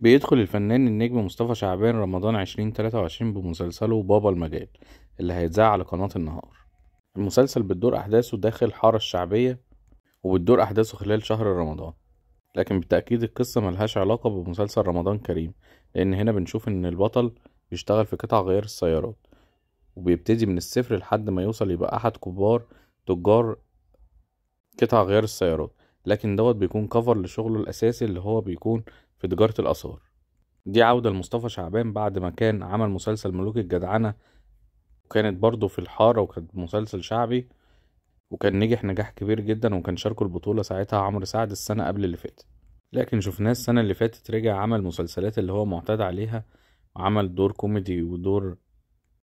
بيدخل الفنان النجم مصطفى شعبان رمضان عشرين تلاتة وعشرين بمسلسله بابا المجال اللي هيتذاع على قناة النهار المسلسل بتدور أحداثه داخل الحارة الشعبية وبتدور أحداثه خلال شهر رمضان لكن بالتأكيد القصة ملهاش علاقة بمسلسل رمضان كريم لأن هنا بنشوف إن البطل بيشتغل في قطع غيار السيارات وبيبتدي من الصفر لحد ما يوصل يبقى أحد كبار تجار قطع غيار السيارات لكن دوت بيكون كفر لشغله الأساسي اللي هو بيكون في تجارة الآثار دي عودة لمصطفى شعبان بعد ما كان عمل مسلسل ملوك الجدعنة وكانت برضه في الحارة وكانت مسلسل شعبي وكان نجح نجاح كبير جدا وكان شاركه البطولة ساعتها عمرو سعد السنة قبل اللي فاتت لكن شفناه السنة اللي فاتت رجع عمل مسلسلات اللي هو معتاد عليها وعمل دور كوميدي ودور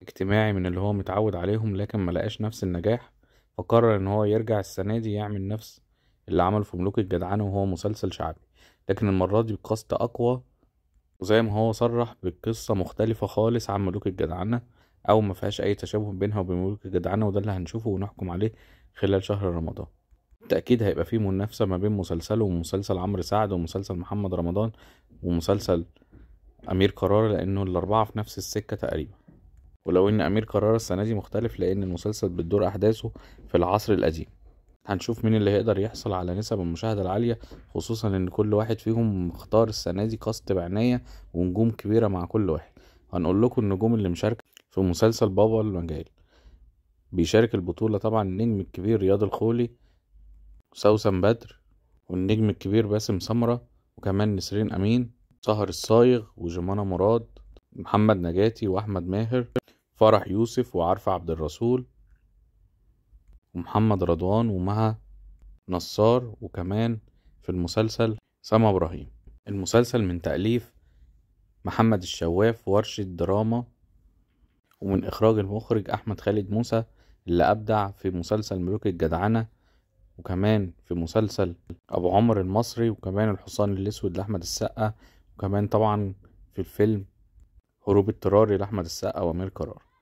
اجتماعي من اللي هو متعود عليهم لكن ملقاش نفس النجاح فقرر ان هو يرجع السنة دي يعمل نفس اللي عمله في ملوك الجدعنة وهو مسلسل شعبي لكن المرة دي بقصد أقوى وزي ما هو صرح بقصة مختلفة خالص عن ملوك الجدعنة أو ما فيهاش أي تشابه بينها وبين ملوك الجدعنة وده اللي هنشوفه ونحكم عليه خلال شهر رمضان بالتأكيد هيبقى فيه منافسة ما بين مسلسله ومسلسل عمرو سعد ومسلسل محمد رمضان ومسلسل أمير قرار لأنه الأربعة في نفس السكة تقريبا ولو إن أمير قرار السنة دي مختلف لأن المسلسل بتدور أحداثه في العصر القديم هنشوف مين اللي هيقدر يحصل على نسب المشاهدة العالية خصوصا ان كل واحد فيهم مختار السنة دي كاست بعناية ونجوم كبيرة مع كل واحد هنقول لكم النجوم اللي مشاركة في مسلسل بابا المجال بيشارك البطولة طبعا النجم الكبير رياض الخولي سوسن بدر والنجم الكبير باسم سمرة وكمان نسرين أمين سهر الصايغ وجمانة مراد محمد نجاتي وأحمد ماهر فرح يوسف وعارفة عبد الرسول ومحمد رضوان ومع نصار وكمان في المسلسل سما إبراهيم المسلسل من تأليف محمد الشواف ورشة دراما ومن إخراج المخرج أحمد خالد موسى اللي أبدع في مسلسل ملوك الجدعنة وكمان في مسلسل أبو عمر المصري وكمان الحصان الأسود لأحمد السقا وكمان طبعا في الفيلم هروب اضطراري لأحمد السقا وأمير قرار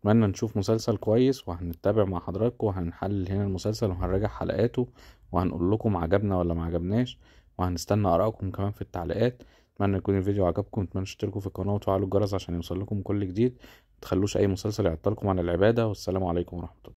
اتمنى نشوف مسلسل كويس وهنتابع مع حضراتكم وهنحلل هنا المسلسل وهنراجع حلقاته وهنقول لكم عجبنا ولا ما عجبناش وهنستنى ارائكم كمان في التعليقات اتمنى يكون الفيديو عجبكم اتمنى تشتركوا في القناه وتفعلوا الجرس عشان يوصل لكم كل جديد متخلوش اي مسلسل يعطلكم عن العباده والسلام عليكم ورحمه الله